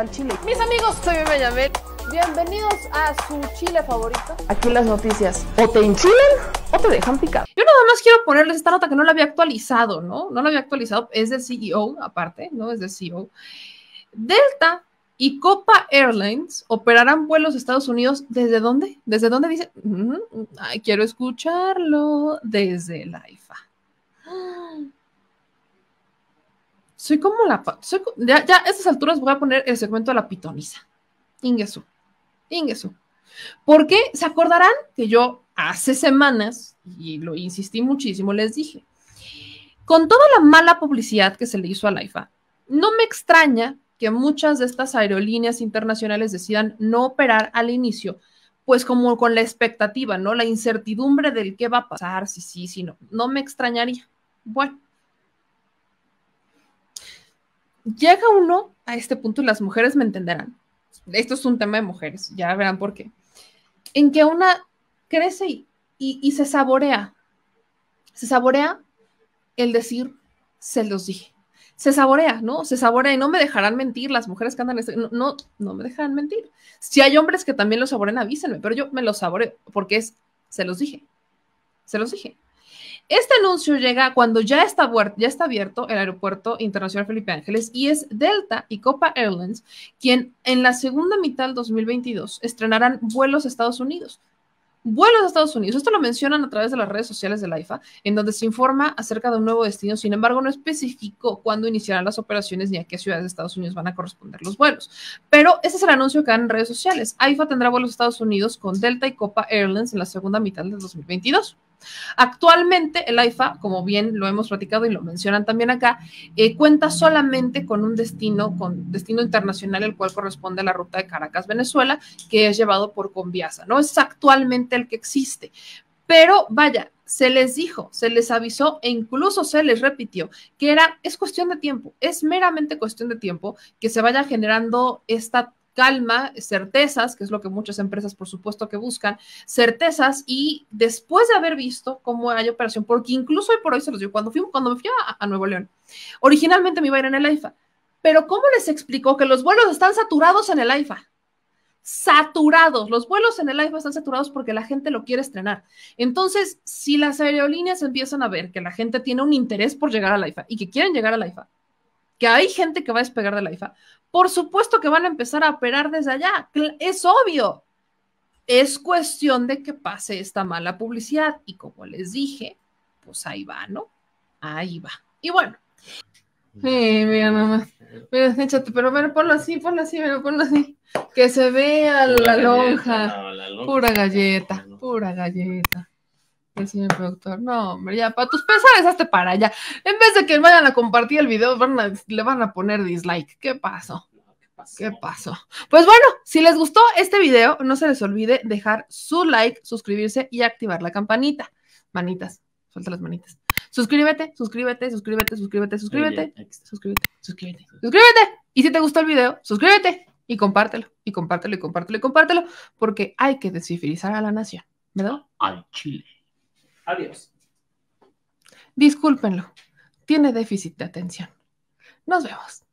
al chile. Mis amigos, soy Benjamín. Bienvenidos a su chile favorito. Aquí las noticias. O te enchilan o te dejan picar. Yo nada más quiero ponerles esta nota que no la había actualizado, ¿no? No la había actualizado. Es del CEO, aparte, ¿no? Es del CEO. Delta y Copa Airlines operarán vuelos a Estados Unidos. ¿Desde dónde? ¿Desde dónde dice? Mm, mm, ay, quiero escucharlo. Desde Live. Soy como la... ya, a estas alturas voy a poner el segmento de la pitoniza. Ingesu. ¿Por Porque se acordarán que yo hace semanas, y lo insistí muchísimo, les dije, con toda la mala publicidad que se le hizo a IFA, no me extraña que muchas de estas aerolíneas internacionales decidan no operar al inicio, pues como con la expectativa, ¿no? La incertidumbre del qué va a pasar, si sí, si no. No me extrañaría. Bueno, llega uno a este punto, y las mujeres me entenderán. Esto es un tema de mujeres, ya verán por qué. En que una crece y, se saborea. Se saborea el decir, se los dije. Se saborea, ¿no? Se saborea y no me dejarán mentir las mujeres que andan, este, no, no, no me dejarán mentir. Si hay hombres que también lo saborean, avísenme, pero yo me lo saboreo porque es, se los dije, se los dije. Este anuncio llega cuando ya está, abierto el Aeropuerto Internacional Felipe Ángeles y es Delta y Copa Airlines quien en la segunda mitad del 2022 estrenarán vuelos a Estados Unidos vuelos a Estados Unidos. Esto lo mencionan a través de las redes sociales de la IFA, en donde se informa acerca de un nuevo destino, sin embargo, no especificó cuándo iniciarán las operaciones ni a qué ciudades de Estados Unidos van a corresponder los vuelos. Pero ese es el anuncio que dan en redes sociales. AIFA tendrá vuelos a Estados Unidos con Delta y Copa Airlines en la segunda mitad del 2022. Actualmente el AIFA, como bien lo hemos platicado y lo mencionan también acá, eh, cuenta solamente con un destino, con destino internacional, el cual corresponde a la ruta de Caracas, Venezuela, que es llevado por Conviasa, ¿no? Es actualmente el que existe. Pero vaya, se les dijo, se les avisó e incluso se les repitió que era, es cuestión de tiempo, es meramente cuestión de tiempo que se vaya generando esta calma, certezas, que es lo que muchas empresas por supuesto que buscan, certezas y después de haber visto cómo hay operación, porque incluso hoy por hoy se los digo, cuando, fui, cuando me fui a, Nuevo León, originalmente me iba a ir en el AIFA, pero ¿cómo les explicó que los vuelos están saturados en el AIFA? saturados. Los vuelos en el AIFA están saturados porque la gente lo quiere estrenar. Entonces, si las aerolíneas empiezan a ver que la gente tiene un interés por llegar al AIFA y que quieren llegar al AIFA, hay gente que va a despegar de la IFA, por supuesto que van a empezar a operar desde allá. Es obvio. Es cuestión de que pase esta mala publicidad. Y como les dije, pues ahí va, ¿no? Ahí va. Y bueno. Sí, mira nomás Mira, échate, pero, por ponlo así, ponlo así, ponlo así. Que se vea la lonja. Pura galleta, pura galleta. El señor productor, no, hombre, ya, para tus pesares, hazte para allá. En vez de que vayan a compartir el video, le van a poner dislike. ¿Qué pasó? ¿Qué pasó? Pues bueno, si les gustó este video, no se les olvide dejar su like, suscribirse y activar la campanita. Manitas, suelta las manitas. Suscríbete, suscríbete, suscríbete, suscríbete, suscríbete, suscríbete, suscríbete, suscríbete. Y si te gustó el video, suscríbete y compártelo, y compártelo, y compártelo, y compártelo, porque hay que descifrizar a la nación, ¿verdad? Al Chile. Adiós. Discúlpenlo, tiene déficit de atención. Nos vemos.